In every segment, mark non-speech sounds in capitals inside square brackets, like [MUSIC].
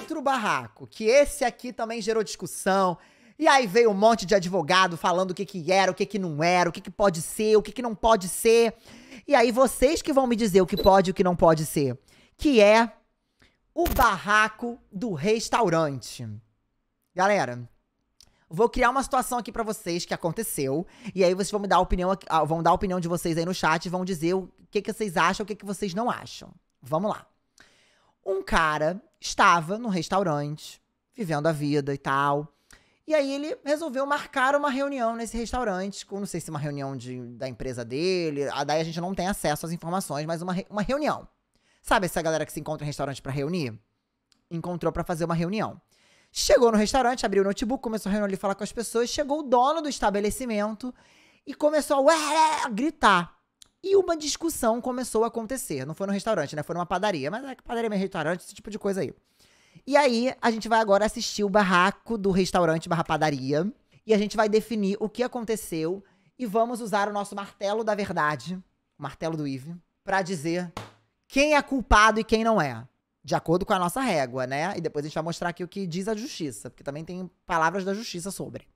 outro barraco, que esse aqui também gerou discussão. E aí veio um monte de advogado falando o que que era, o que que não era, o que que pode ser, o que que não pode ser. E aí vocês que vão me dizer o que pode e o que não pode ser, que é o barraco do restaurante. Galera, vou criar uma situação aqui para vocês que aconteceu e aí vocês vão me dar a opinião, ah, vão dar a opinião de vocês aí no chat e vão dizer o que que vocês acham, o que que vocês não acham. Vamos lá. Um cara estava no restaurante, vivendo a vida e tal. E aí ele resolveu marcar uma reunião nesse restaurante, com não sei se uma reunião de, da empresa dele, a, daí a gente não tem acesso às informações, mas uma, uma reunião. Sabe essa galera que se encontra em restaurante para reunir? Encontrou para fazer uma reunião. Chegou no restaurante, abriu o notebook, começou a reunir ali falar com as pessoas, chegou o dono do estabelecimento e começou a, ué, a gritar. E uma discussão começou a acontecer. Não foi no restaurante, né? Foi numa padaria. Mas é padaria é restaurante, esse tipo de coisa aí. E aí, a gente vai agora assistir o barraco do restaurante barra padaria. E a gente vai definir o que aconteceu. E vamos usar o nosso martelo da verdade, o martelo do Ive, para dizer quem é culpado e quem não é. De acordo com a nossa régua, né? E depois a gente vai mostrar aqui o que diz a justiça, porque também tem palavras da justiça sobre.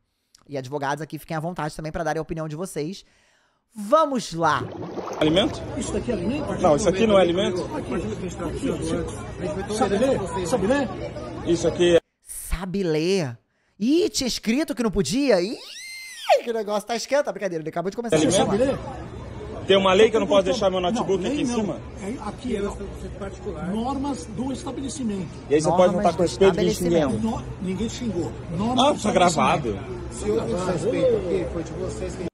E advogados aqui fiquem à vontade também para darem a opinião de vocês. Vamos lá! Alimento? Isso daqui é alimento? Não, isso aqui não é alimento. Sabe ler? Sabe ler? Isso aqui é... Sabe ler? Ih, tinha escrito que não podia? Ih, que negócio tá esquenta, brincadeira, ele acabou de começar é a chamar. Tem uma lei que eu não posso deixar meu notebook não, aqui em não. cima? É, aqui é normas do estabelecimento. E aí você pode não estar com respeito de xingamento. ninguém xingou. Normas ah, tá gravado. Se houve desrespeito aqui, foi de vocês que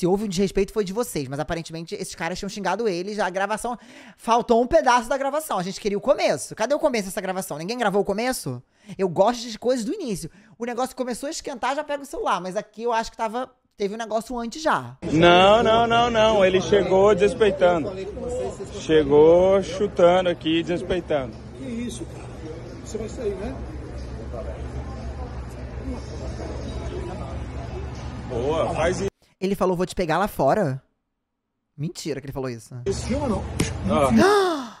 se houve um desrespeito foi de vocês, mas aparentemente esses caras tinham xingado eles. A gravação. Faltou um pedaço da gravação. A gente queria o começo. Cadê o começo dessa gravação? Ninguém gravou o começo? Eu gosto de coisas do início. O negócio começou a esquentar, já pega o celular, mas aqui eu acho que tava. Teve um negócio antes já. Não, não, não, não. Ele chegou desrespeitando. Chegou chutando aqui, desrespeitando. Que isso, cara? Você vai sair, né? Boa, faz isso. Ele falou, vou te pegar lá fora. Mentira que ele falou isso. não. Ah. [GASPS]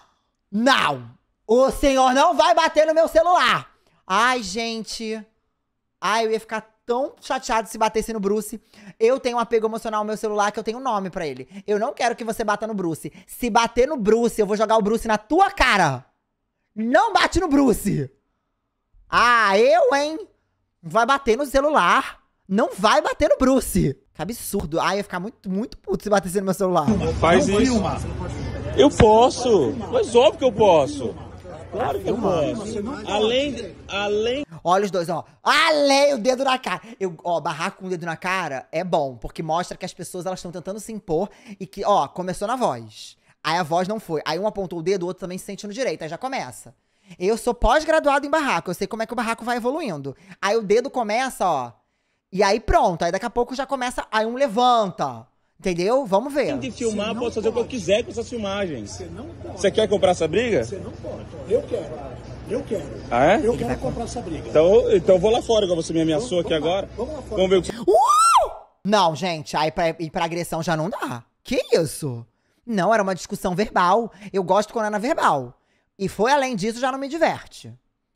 Não! O senhor não vai bater no meu celular! Ai, gente. Ai, eu ia ficar tão chateado se batesse no Bruce. Eu tenho um apego emocional ao meu celular que eu tenho um nome para ele. Eu não quero que você bata no Bruce. Se bater no Bruce, eu vou jogar o Bruce na tua cara. Não bate no Bruce. Ah, eu, hein? Vai bater no celular. Não vai bater no Bruce. Tá absurdo. Ai, ia ficar muito, muito puto se batesse no meu celular. Não faz não isso. Filma. Eu posso. Mas óbvio que eu posso. Claro que eu posso. Além, além... Olha os dois, ó. Além o dedo na cara. Eu, ó, barraco com o dedo na cara é bom, porque mostra que as pessoas elas estão tentando se impor e que, ó, começou na voz. Aí a voz não foi. Aí um apontou o dedo, o outro também se sente no direito. Aí já começa. Eu sou pós-graduado em barraco, eu sei como é que o barraco vai evoluindo. Aí o dedo começa, ó. E aí pronto, aí daqui a pouco já começa, aí um levanta. Entendeu? Vamos ver. Quem filmar, posso fazer pode. o que eu quiser com essas filmagens. Você não pode. Você quer comprar essa briga? Você não pode. Eu quero. Eu quero. Ah, é? Eu Ele quero comprar essa briga. Então, então vou lá fora, igual você me ameaçou vamos, aqui vamos agora. Lá, vamos lá fora. Vamos ver o que... Uh! Não, gente, aí pra, ir pra agressão já não dá. Que isso? Não, era uma discussão verbal. Eu gosto quando era é verbal. E foi além disso, já não me diverte.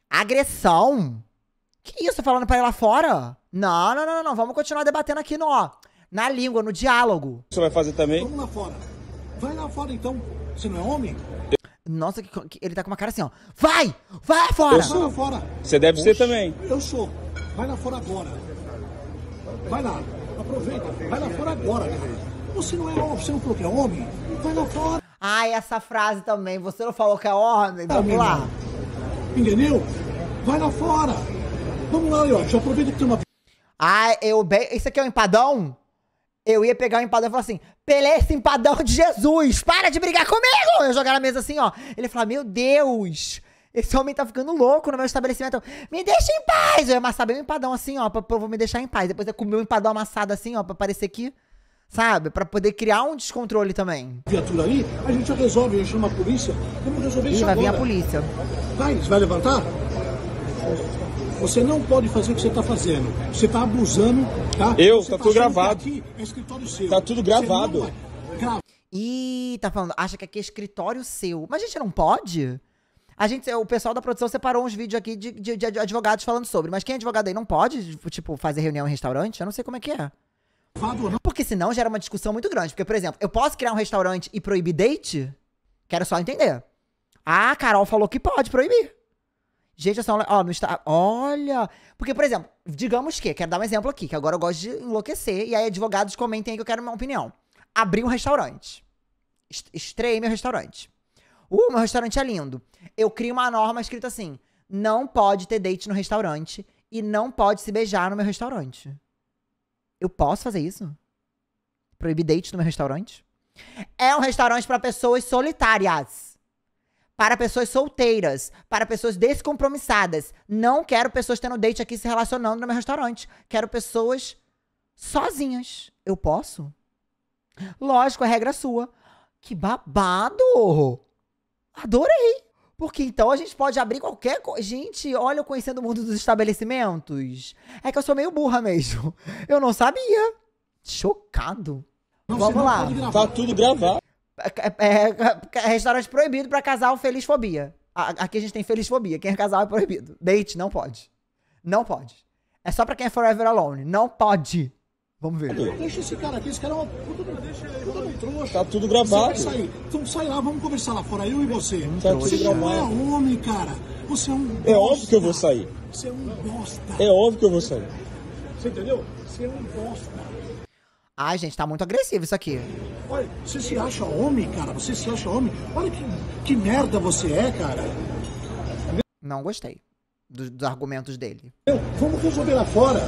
Agressão? Que isso, tá falando pra ir lá fora? Não, não, não, não, vamos continuar debatendo aqui no, ó, na língua, no diálogo. Você vai fazer também? Vamos lá fora. Vai lá fora então, você não é homem? Nossa, que, que, ele tá com uma cara assim, ó. Vai! Vai fora! Eu sou. Vai lá fora. Você deve Oxi. ser também. Eu sou. Vai lá fora agora. Vai lá. Aproveita. Vai lá fora agora. Você não é homem, você não falou que é homem? Vai lá fora. Ai, essa frase também. Você não falou que é homem? Tá, vamos lá. Entendeu? Vai lá fora. Vamos lá, Yoshi, aproveita que tem uma. Ah, eu bem. Isso aqui é um empadão? Eu ia pegar o um empadão e falar assim: Pelé, esse empadão é de Jesus, para de brigar comigo! Eu jogar na mesa assim, ó. Ele falar: Meu Deus, esse homem tá ficando louco no meu estabelecimento. Me deixa em paz! Eu ia amassar bem o empadão assim, ó, pra, pra eu me deixar em paz. Depois eu comer o empadão amassado assim, ó, pra parecer que sabe? Para poder criar um descontrole também. Viatura ali, a gente já resolve, a gente chama a polícia. Vamos resolver Ih, isso vai agora. vir a polícia. Vai, você vai levantar? Você não pode fazer o que você está fazendo. Você está abusando, tá? Eu, tá, tá, tudo gravado. Aqui é escritório seu. Tá tudo gravado. Não... É. E tá falando, acha que aqui é escritório seu. Mas a gente não pode? A gente, o pessoal da produção separou uns vídeos aqui de, de, de, advogados falando sobre, mas quem é advogado aí não pode, tipo, fazer reunião em restaurante? Eu não sei como é que é. Porque senão gera uma discussão muito grande. Porque, por exemplo, eu posso criar um restaurante e proibir date? Quero só entender. Ah, a Carol falou que pode proibir. Gente, sou aula. Ó, não Olha! Porque, por exemplo, digamos que, quero dar um exemplo aqui, que agora eu gosto de enlouquecer, e aí advogados comentem aí que eu quero uma opinião. Abri um restaurante. Estreiei meu restaurante. Uh, meu restaurante é lindo. Eu crio uma norma escrita assim: não pode ter date no restaurante e não pode se beijar no meu restaurante. Eu posso fazer isso? Proibir date no meu restaurante? É um restaurante para pessoas solitárias para pessoas solteiras, para pessoas descompromissadas. Não quero pessoas tendo date aqui se relacionando no meu restaurante. Quero pessoas sozinhas. Eu posso? Lógico, a regra é sua. Que babado! Adorei! Porque então a gente pode abrir qualquer coisa. Gente, olha eu conhecendo o mundo dos estabelecimentos. É que eu sou meio burra mesmo. Eu não sabia. Chocado. Não, Vamos lá. Tá tudo gravado. É, é, é, restaurante proibido para casal feliz fobia. Aqui a gente tem feliz fobia. Quem é casal é proibido. Date não pode. Não pode. É só pra quem é forever alone. Não pode. Vamos ver. Deixa esse cara aqui, esse cara é uma puta, puta trouxa. Tá tudo gravado. Você vai sair. Então sai lá, vamos conversar lá fora, eu e você. Tá você tudo não é homem, cara. Você é um bosta. É óbvio que eu vou sair. Você é um bosta. É óbvio que eu vou sair. Você entendeu? Você é um bosta. Ai, gente, tá muito agressivo isso aqui. Olha, você se acha homem, cara? Você se acha homem? Olha que, que merda você é, cara. Não gostei dos, dos argumentos dele. Meu, vamos resolver lá fora.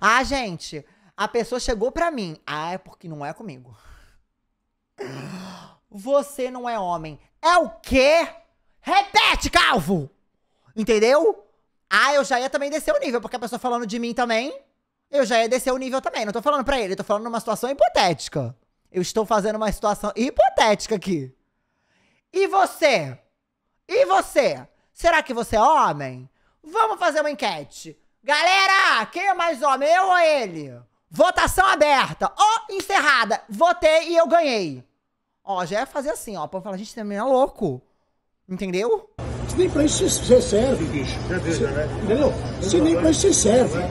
Ah, gente, a pessoa chegou pra mim. Ah, é porque não é comigo. Você não é homem. É o quê? Repete, calvo! Entendeu? Ah, eu já ia também descer o nível, porque a pessoa falando de mim também eu já ia descer o nível também. Não tô falando pra ele, eu tô falando numa situação hipotética. Eu estou fazendo uma situação hipotética aqui. E você? E você? Será que você é homem? Vamos fazer uma enquete. Galera, quem é mais homem, eu ou ele? Votação aberta ou encerrada. Votei e eu ganhei. Ó, já ia fazer assim, ó, pra falar, gente, também é louco. Entendeu? se nem pra isso você serve, bicho. Né? entendeu? Se nem pra isso você serve. Né?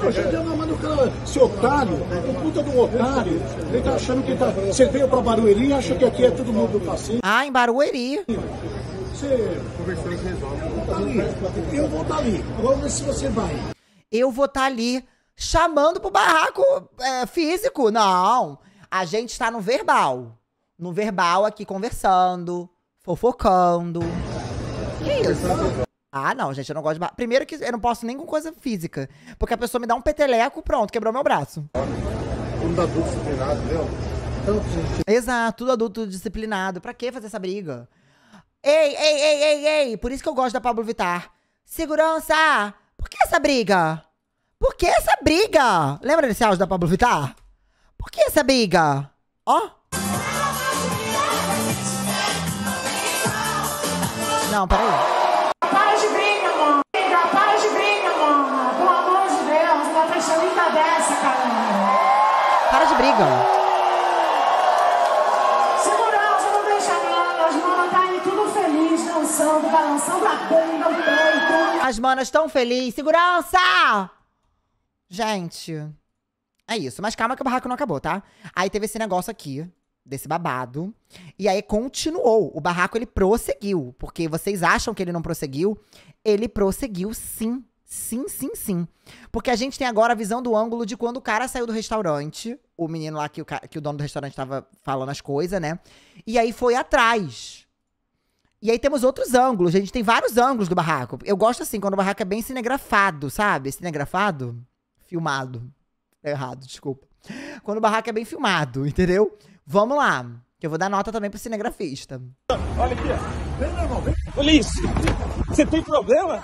Poxa, não uma o cara, esse otário, o puta do otário, ele tá achando que tá. Você veio pra Barueri e acha que aqui é todo mundo do Ah, em Barueri. Você. Tá Eu vou estar tá ali. Vamos ver se você vai. Eu vou estar tá ali chamando pro barraco é, físico. Não. A gente tá no verbal. No verbal aqui conversando, fofocando. Que isso? Ah, não, gente, eu não gosto de. Primeiro que eu não posso nem com coisa física. Porque a pessoa me dá um peteleco, pronto, quebrou meu braço. Tudo adulto disciplinado, viu? Tanto gente. Exato, tudo adulto disciplinado. Pra que fazer essa briga? Ei, ei, ei, ei, ei! Por isso que eu gosto da Pablo Vittar. Segurança! Por que essa briga? Por que essa briga? Lembra desse áudio da Pablo Vittar? Por que essa briga? Ó. Oh. Não, peraí. Para de brincar, mano. Para de brincar, mano. Pelo amor de Deus, tá fechando linda dessa, cara. Para de briga. Segurança, não deixa nada. As manas tá aí tudo feliz, dançando, balançando a bunda, o As manas tão felizes. Segurança! Gente, é isso. Mas calma que o barraco não acabou, tá? Aí teve esse negócio aqui desse babado. E aí continuou. O barraco ele prosseguiu. Porque vocês acham que ele não prosseguiu? Ele prosseguiu sim. Sim, sim, sim. Porque a gente tem agora a visão do ângulo de quando o cara saiu do restaurante, o menino lá que o, que o dono do restaurante estava falando as coisas, né? E aí foi atrás. E aí temos outros ângulos, a gente tem vários ângulos do barraco. Eu gosto assim, quando o barraco é bem cinegrafado, sabe? Cinegrafado? Filmado. errado, desculpa. Quando o barraco é bem filmado, entendeu? Vamos lá, que eu vou dar nota também pro cinegrafista. Olha aqui, ó. Vem, meu irmão, vem. isso. você tem problema?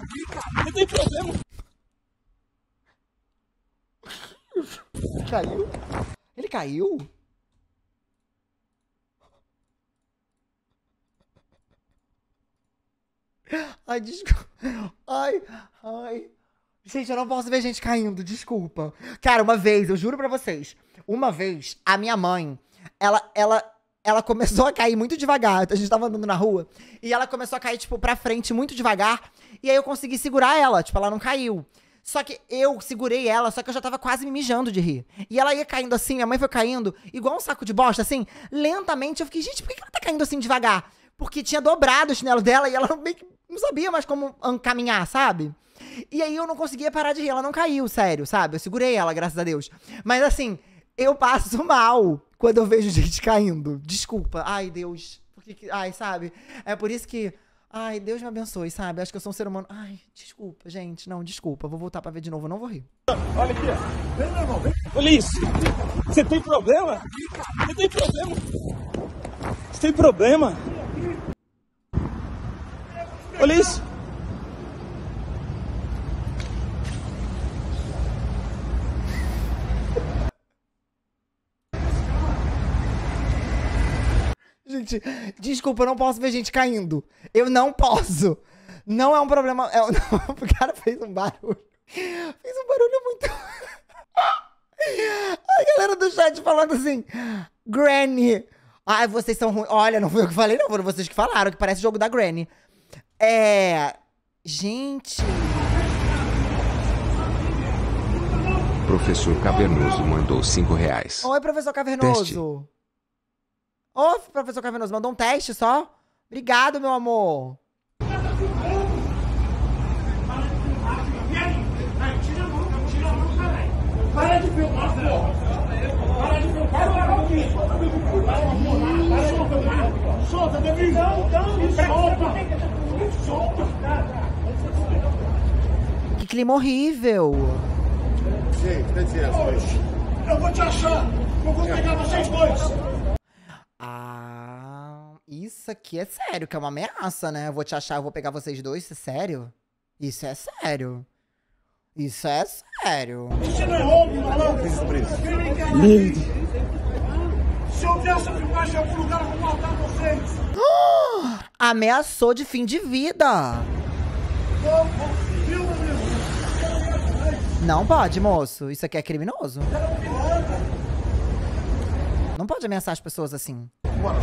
Você tem problema? Caiu? Ele caiu? Ai, desculpa. Ai, ai. Gente, eu não posso ver gente caindo, desculpa. Cara, uma vez, eu juro pra vocês. Uma vez, a minha mãe, ela, ela, ela começou a cair muito devagar. A gente tava andando na rua e ela começou a cair, tipo, pra frente muito devagar. E aí eu consegui segurar ela, tipo, ela não caiu. Só que eu segurei ela, só que eu já tava quase me mijando de rir. E ela ia caindo assim, minha mãe foi caindo, igual um saco de bosta, assim, lentamente. Eu fiquei, gente, por que ela tá caindo assim devagar? Porque tinha dobrado o chinelo dela e ela [LAUGHS] meio que não sabia mais como caminhar, sabe? E aí eu não conseguia parar de rir, ela não caiu, sério, sabe? Eu segurei ela, graças a Deus. Mas assim, eu passo mal quando eu vejo gente caindo. Desculpa. Ai, Deus. Porque, ai, sabe? É por isso que. Ai, Deus me abençoe, sabe? Acho que eu sou um ser humano. Ai, desculpa, gente. Não, desculpa. Vou voltar pra ver de novo. Eu não vou rir. Olha aqui. Vem, meu irmão. Vem. isso. você tem problema? Você tem problema? Você tem problema? Olha isso. gente. Desculpa, eu não posso ver gente caindo. Eu não posso. Não é um problema. É, não, [LAUGHS] o cara fez um barulho. Fez um barulho muito. [LAUGHS] A galera do chat falando assim: Granny. Ai, vocês são ruins. Olha, não foi eu que falei, não. Foram vocês que falaram, que parece jogo da Granny. É. Gente. Professor Cavernoso mandou 5 reais. Oi, professor Cavernoso. Teste. Ô, professor Cavenoso, mandou um teste só? Obrigado, meu amor. Para de filmar, Para de filmar, para de filmar! Que clima horrível! Sim, Eu vou te achar! Eu vou pegar vocês isso aqui é sério, que é uma ameaça, né? Eu vou te achar, eu vou pegar vocês dois, isso é sério? Isso é sério. Isso é sério. É tá Lindo. Se eu desse filmagem em algum lugar, eu vou matar vocês. [GASPS] Ameaçou de fim de vida. Não pode, moço. Isso aqui é criminoso. Não pode ameaçar as pessoas assim. Bora,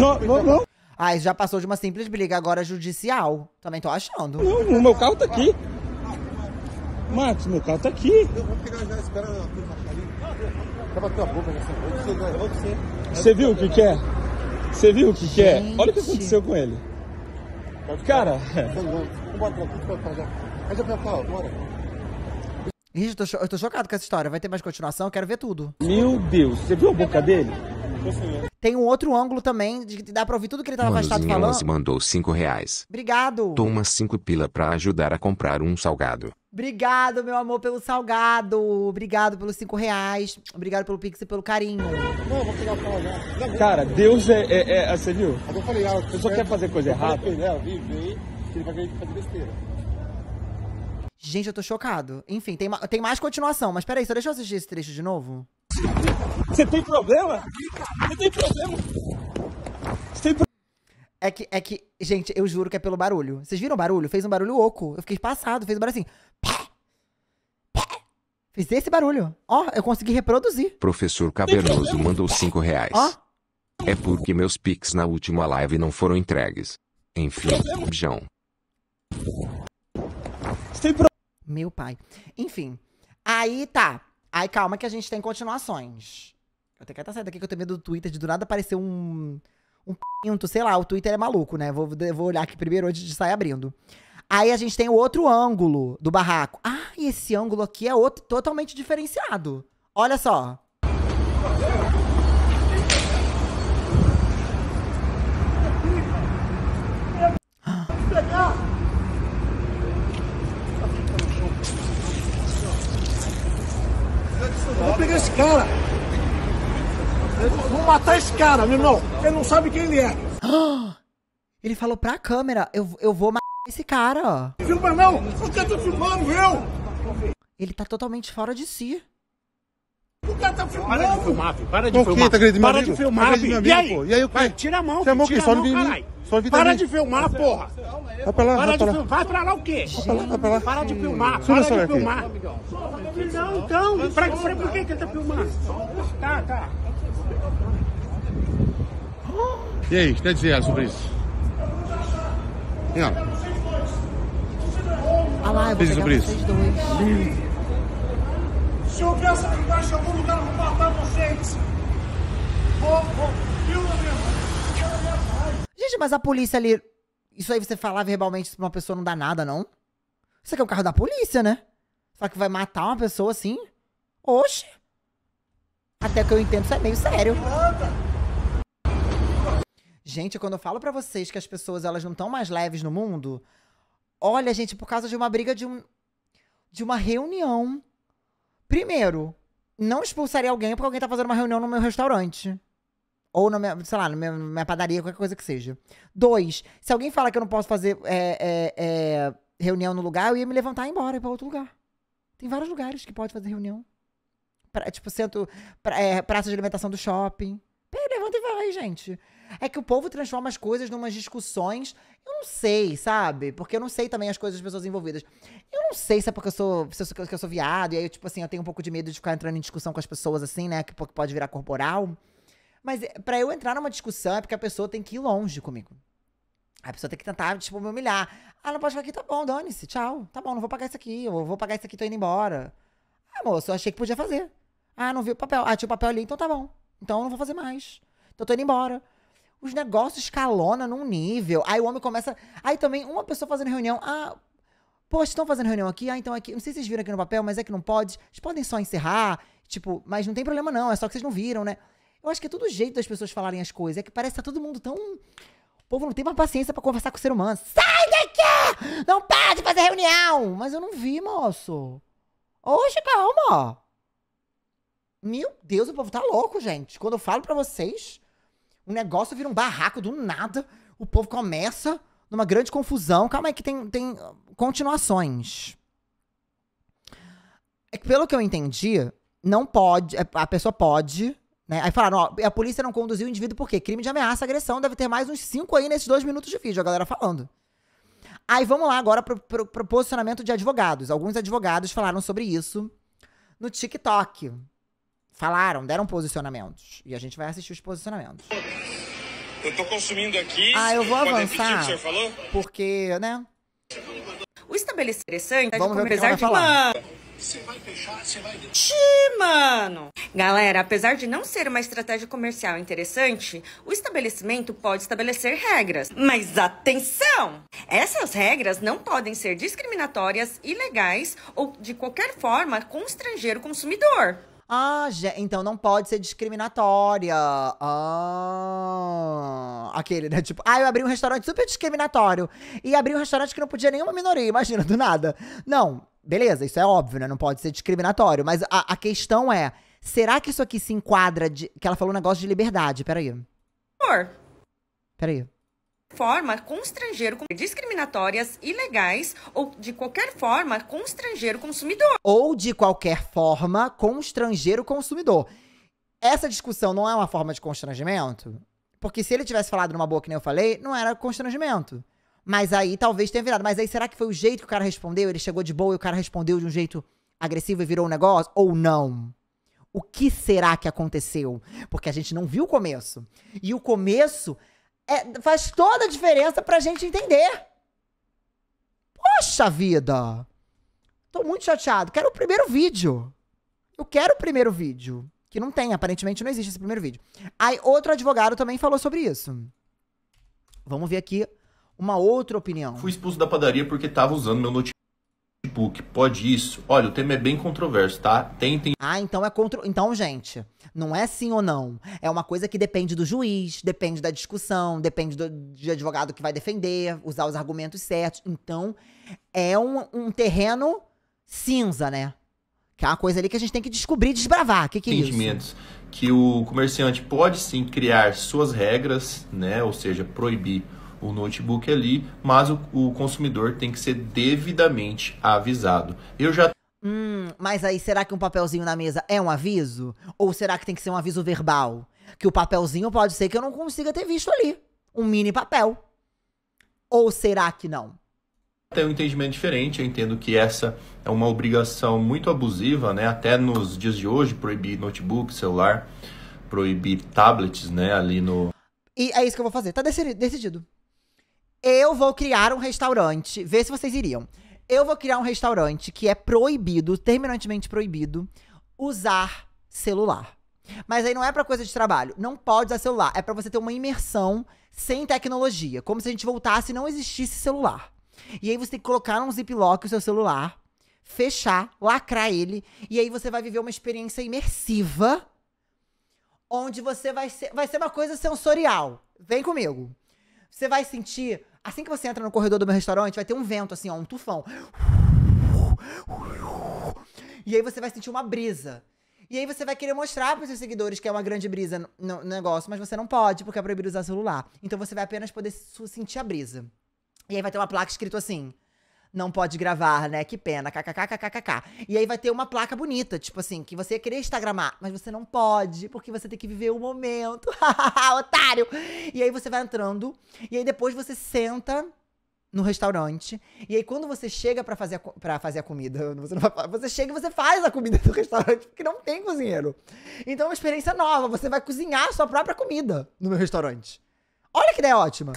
não, não, não. Ai, já passou de uma simples briga, agora judicial. Também tô achando. Não, o meu carro tá aqui. Matos, meu carro tá aqui. Eu vou pegar espera a Você viu o que que é? Você viu o que que é? Olha o que aconteceu com ele. Cara... Gente, eu tô chocado com essa história. Vai ter mais continuação, eu quero ver tudo. Meu Deus, você viu a boca dele? Tem um outro ângulo também, de que dá pra ouvir tudo que ele tava afastado falando. Onze mandou cinco reais. Obrigado. Toma cinco pila pra ajudar a comprar um salgado. Obrigado, meu amor, pelo salgado. Obrigado pelos cinco reais. Obrigado pelo pix e pelo carinho. Não, vou pegar o salgado. Cara, Deus é, é, é, ah, Você viu? Eu falei, ah, eu só é, quero fazer coisa errada. Né, ele vai querer fazer besteira. Gente, eu tô chocado. Enfim, tem, tem mais continuação, mas peraí, só deixa eu assistir esse trecho de novo. Você tem problema? Você tem problema? Você tem problema? É que, é que, gente, eu juro que é pelo barulho. Vocês viram o barulho? Fez um barulho oco. Eu fiquei passado, fez um barulho assim. Pá, pá. Fiz esse barulho. Ó, eu consegui reproduzir. Professor Cavernoso mandou 5 reais. Ó. É porque meus pics na última live não foram entregues. Enfim, João. Sem pro... Meu pai. Enfim. Aí tá. Aí calma que a gente tem continuações. Eu tenho que estar certo daqui que eu tenho medo do Twitter de do nada aparecer um. Um pinto, sei lá, o Twitter é maluco, né? Vou, vou olhar aqui primeiro antes de sair abrindo. Aí a gente tem o outro ângulo do barraco. Ah, e esse ângulo aqui é outro, totalmente diferenciado. Olha só. cara. Vou matar esse cara, meu irmão. Ele não sabe quem ele é. [GASPS] Ele falou pra câmera, eu, eu vou matar esse cara. Filma não, você tá filmando, eu. Ele tá totalmente fora de si. O cara tá filmando. Para de filmar, filho. Para de filmar. para de filmar, filho. Amigo, e aí? E aí o quê? tira a mão, Você filho. É tira só a mão, caralho. Só para de filmar, é porra. É vai pra lá, para vai pra lá. Vai pra lá o quê? Vai pra lá, vai pra lá. Para de filmar, para de filmar. Aqui. Não, então. Pra, pra, por que ele tá filmando? Tá, tá. E aí, o que tem a dizer sobre isso? Não. Olha lá, eu vou pegar vocês dois. Se houver sacrifício em algum lugar, vou matar vocês. Vou, vou. Eu não minha Gente, mas a polícia ali. Isso aí você falar verbalmente pra uma pessoa não dá nada, não? Isso aqui é o carro da polícia, né? Só que vai matar uma pessoa assim? Oxe! Até que eu entendo, isso é meio sério. Gente, quando eu falo para vocês que as pessoas elas não estão mais leves no mundo, olha, gente, por causa de uma briga de um de uma reunião Primeiro, não expulsaria alguém porque alguém tá fazendo uma reunião no meu restaurante. Ou, na minha, sei lá, na minha, minha padaria, qualquer coisa que seja. Dois, se alguém fala que eu não posso fazer é, é, é, reunião no lugar, eu ia me levantar e ir embora, ir pra outro lugar. Tem vários lugares que pode fazer reunião. Pra, tipo, centro, pra, é, praça de alimentação do shopping. Pera, levanta e vai, gente. É que o povo transforma as coisas numas discussões. Eu não sei, sabe? Porque eu não sei também as coisas das pessoas envolvidas. Eu não sei se é porque eu sou, se eu sou, eu sou viado, e aí, tipo assim, eu tenho um pouco de medo de ficar entrando em discussão com as pessoas, assim, né? Que pode virar corporal. Mas é, para eu entrar numa discussão é porque a pessoa tem que ir longe comigo. A pessoa tem que tentar, tipo, me humilhar. Ah, não pode ficar aqui, tá bom, dane-se, tchau. Tá bom, não vou pagar isso aqui, eu vou pagar isso aqui, tô indo embora. Ah, moço, eu achei que podia fazer. Ah, não vi o papel. Ah, tinha o papel ali, então tá bom. Então eu não vou fazer mais. Então eu tô indo embora os negócios escalona num nível. Aí o homem começa. Aí também uma pessoa fazendo reunião. Ah, poxa, estão fazendo reunião aqui? Ah, então aqui. Não sei se vocês viram aqui no papel, mas é que não pode. Vocês podem só encerrar. Tipo, mas não tem problema não, é só que vocês não viram, né? Eu acho que é todo jeito das pessoas falarem as coisas. É que parece que tá todo mundo tão. O povo não tem mais paciência para conversar com o ser humano. Sai daqui! Não pode fazer reunião! Mas eu não vi, moço. Hoje, calma! Meu Deus, o povo tá louco, gente. Quando eu falo para vocês um negócio vira um barraco do nada, o povo começa numa grande confusão. Calma aí que tem, tem ah, continuações. É que pelo que eu entendi, não pode, é, a pessoa pode, né? Aí falaram, ó, a polícia não conduziu o indivíduo por quê? Crime de ameaça, agressão, deve ter mais uns cinco aí nesses dois minutos de vídeo, a galera falando. Aí vamos lá agora pro, pro, pro posicionamento de advogados. Alguns advogados falaram sobre isso no TikTok falaram, deram posicionamentos. E a gente vai assistir os posicionamentos. Eu tô consumindo aqui. Ah, eu vou avançar. o falou? Porque, né? O estabelecimento interessante é Vamos ver o que apesar de falar. Você vai fechar, você vai. mano! Galera, apesar de não ser uma estratégia comercial interessante, o estabelecimento pode estabelecer regras. Mas atenção! Essas regras não podem ser discriminatórias, ilegais ou de qualquer forma constranger o consumidor. Ah, então não pode ser discriminatória. Ah, aquele, né? Tipo, ah, eu abri um restaurante super discriminatório. E abri um restaurante que não podia nenhuma minoria, imagina, do nada. Não, beleza, isso é óbvio, né? Não pode ser discriminatório. Mas a, a questão é: será que isso aqui se enquadra de. Que ela falou um negócio de liberdade, peraí. Amor. Peraí forma constranger discriminatórias, ilegais ou de qualquer forma constranger o consumidor. Ou de qualquer forma constranger o consumidor. Essa discussão não é uma forma de constrangimento? Porque se ele tivesse falado numa boa que nem eu falei, não era constrangimento. Mas aí talvez tenha virado. Mas aí será que foi o jeito que o cara respondeu? Ele chegou de boa e o cara respondeu de um jeito agressivo e virou um negócio? Ou não? O que será que aconteceu? Porque a gente não viu o começo. E o começo é, faz toda a diferença pra gente entender. Poxa vida! Tô muito chateado. Quero o primeiro vídeo. Eu quero o primeiro vídeo. Que não tem, aparentemente não existe esse primeiro vídeo. Aí outro advogado também falou sobre isso. Vamos ver aqui uma outra opinião. Fui expulso da padaria porque tava usando meu notebook pode isso? Olha, o tema é bem controverso, tá? Tentem. Ah, então é contra. Então, gente, não é sim ou não. É uma coisa que depende do juiz, depende da discussão, depende do, advogado que vai defender, usar os argumentos certos. Então, é um, um terreno cinza, né? Que é uma coisa ali que a gente tem que descobrir, desbravar. O que, que é isso? Que o comerciante pode sim criar suas regras, né? Ou seja, proibir o notebook ali, mas o, o consumidor tem que ser devidamente avisado. Eu já Hum, mas aí será que um papelzinho na mesa é um aviso? Ou será que tem que ser um aviso verbal? Que o papelzinho pode ser que eu não consiga ter visto ali. Um mini papel. Ou será que não? Tem um entendimento diferente, eu entendo que essa é uma obrigação muito abusiva, né? Até nos dias de hoje, proibir notebook, celular, proibir tablets, né? Ali no. E é isso que eu vou fazer. Tá decidido. Eu vou criar um restaurante. Vê se vocês iriam. Eu vou criar um restaurante que é proibido, terminantemente proibido, usar celular. Mas aí não é para coisa de trabalho. Não pode usar celular. É para você ter uma imersão sem tecnologia. Como se a gente voltasse e não existisse celular. E aí você tem que colocar um ziplock o seu celular, fechar, lacrar ele. E aí você vai viver uma experiência imersiva. Onde você vai ser. Vai ser uma coisa sensorial. Vem comigo. Você vai sentir Assim que você entra no corredor do meu restaurante, vai ter um vento, assim, ó, um tufão. E aí você vai sentir uma brisa. E aí você vai querer mostrar para seus seguidores que é uma grande brisa no negócio, mas você não pode porque é proibido usar celular. Então você vai apenas poder sentir a brisa. E aí vai ter uma placa escrito assim: não pode gravar, né? Que pena, kkkkkkk. E aí vai ter uma placa bonita, tipo assim, que você ia querer instagramar, mas você não pode, porque você tem que viver o momento. [LAUGHS] Otário! E aí você vai entrando, e aí depois você senta no restaurante. E aí, quando você chega para fazer, a, fazer a comida, [LAUGHS] você, vai, você chega e você faz a comida do [LAUGHS] restaurante, porque não tem cozinheiro. Então é uma experiência nova, você vai cozinhar a sua própria comida no meu restaurante. Olha que ideia ótima!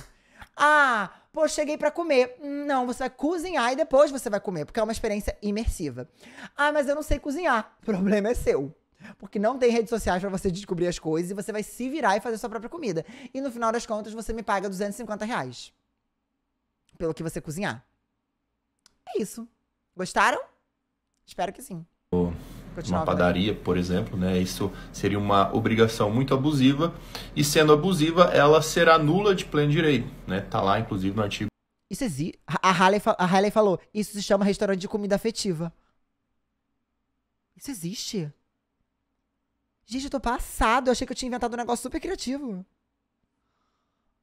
Ah, pô, cheguei para comer. Hum, não, você vai cozinhar e depois você vai comer, porque é uma experiência imersiva. Ah, mas eu não sei cozinhar. [LAUGHS] O problema é seu. Porque não tem redes sociais para você descobrir as coisas e você vai se virar e fazer sua própria comida. E no final das contas, você me paga 250 reais pelo que você cozinhar. É isso. Gostaram? Espero que sim uma padaria, por exemplo, né? Isso seria uma obrigação muito abusiva e sendo abusiva, ela será nula de pleno direito, né? Tá lá inclusive no artigo. Isso existe. A Harley, a falou, isso se chama restaurante de comida afetiva. Isso existe. Gente, eu tô passado. Eu achei que eu tinha inventado um negócio super criativo.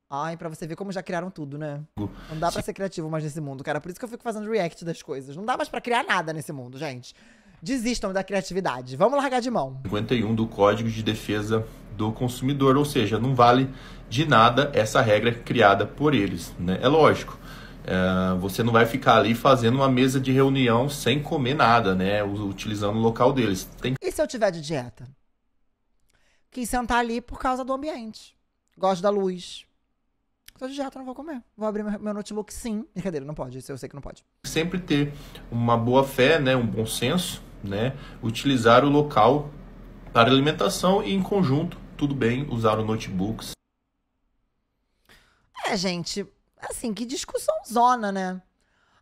Ai, pra você ver como já criaram tudo, né? Não dá para ser criativo mais nesse mundo, cara. Por isso que eu fico fazendo react das coisas. Não dá mais para criar nada nesse mundo, gente desistam da criatividade. Vamos largar de mão. 51 do Código de Defesa do Consumidor, ou seja, não vale de nada essa regra criada por eles. Né? É lógico. É, você não vai ficar ali fazendo uma mesa de reunião sem comer nada, né? Utilizando o local deles. Tem... E se eu tiver de dieta? Quis sentar ali por causa do ambiente. Gosto da luz. Tô de dieta, não vou comer. Vou abrir meu notebook sim. Brincadeira, não pode. Isso eu sei que não pode. Sempre ter uma boa fé, né? Um bom senso né, utilizar o local para alimentação e em conjunto, tudo bem, usar o notebooks. É, gente, assim, que discussão zona, né?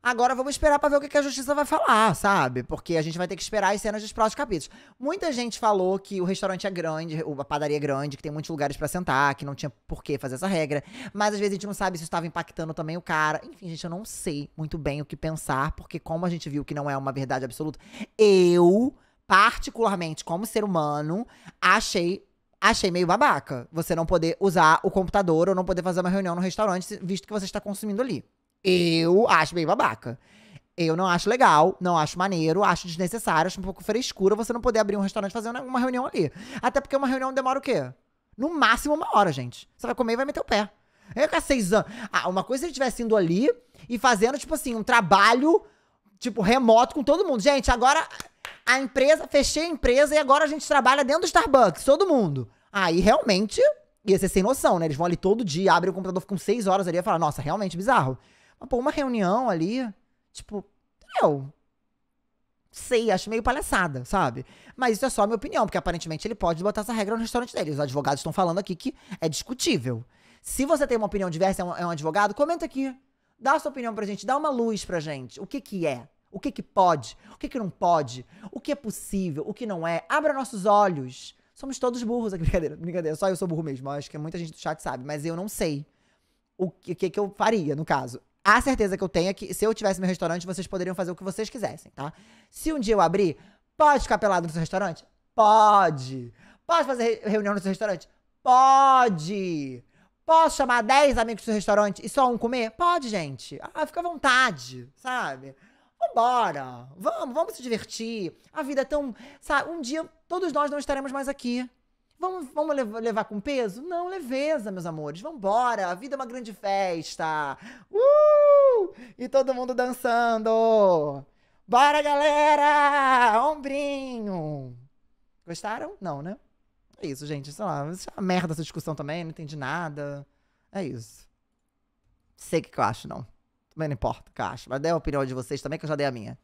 Agora vamos esperar para ver o que a justiça vai falar, sabe? Porque a gente vai ter que esperar as cenas dos próximos capítulos. Muita gente falou que o restaurante é grande, a padaria é grande, que tem muitos lugares para sentar, que não tinha por que fazer essa regra. Mas às vezes a gente não sabe se estava impactando também o cara. Enfim, gente, eu não sei muito bem o que pensar, porque como a gente viu que não é uma verdade absoluta, eu, particularmente como ser humano, achei achei meio babaca você não poder usar o computador ou não poder fazer uma reunião no restaurante, visto que você está consumindo ali. Eu acho bem babaca. Eu não acho legal, não acho maneiro, acho desnecessário, acho um pouco frescura você não poder abrir um restaurante e fazer uma reunião ali. Até porque uma reunião demora o quê? No máximo uma hora, gente. Você vai comer e vai meter o pé. Eu com seis anos. Ah, uma coisa se ele estivesse indo ali e fazendo, tipo assim, um trabalho, tipo, remoto com todo mundo. Gente, agora a empresa, fechei a empresa e agora a gente trabalha dentro do Starbucks, todo mundo. Aí ah, realmente ia ser sem noção, né? Eles vão ali todo dia, abrem o computador, ficam seis horas ali e falam, nossa, realmente bizarro. Ah, pô, uma reunião ali, tipo, eu Sei, acho meio palhaçada, sabe? Mas isso é só a minha opinião, porque aparentemente ele pode botar essa regra no restaurante dele. Os advogados estão falando aqui que é discutível. Se você tem uma opinião diversa, é um, é um advogado, comenta aqui. Dá a sua opinião pra gente, dá uma luz pra gente. O que que é? O que que pode? O que que não pode? O que é possível? O que não é? Abra nossos olhos. Somos todos burros aqui, [LAUGHS] brincadeira, brincadeira. Só eu sou burro mesmo. acho que muita gente do chat sabe, mas eu não sei o que, que, que eu faria, no caso. A certeza que eu tenho é que se eu tivesse meu restaurante, vocês poderiam fazer o que vocês quisessem, tá? Se um dia eu abrir, pode ficar pelado no seu restaurante? Pode. Pode fazer reunião no seu restaurante? Pode. Posso chamar 10 amigos do seu restaurante e só um comer? Pode, gente. Ah, fica à vontade, sabe? Vambora. Vamos, vamos se divertir. A vida é tão. Sabe, um dia todos nós não estaremos mais aqui. Vamos, vamos levar com peso? Não, leveza, meus amores. Vambora, a vida é uma grande festa. Uh! E todo mundo dançando. Bora, galera! Ombrinho! Gostaram? Não, né? É isso, gente. Sei lá, isso é uma merda essa discussão também, não entendi nada. É isso. Sei o que, que eu acho, não. Também não importa o que eu acho, mas dê a opinião de vocês também, que eu já dei a minha.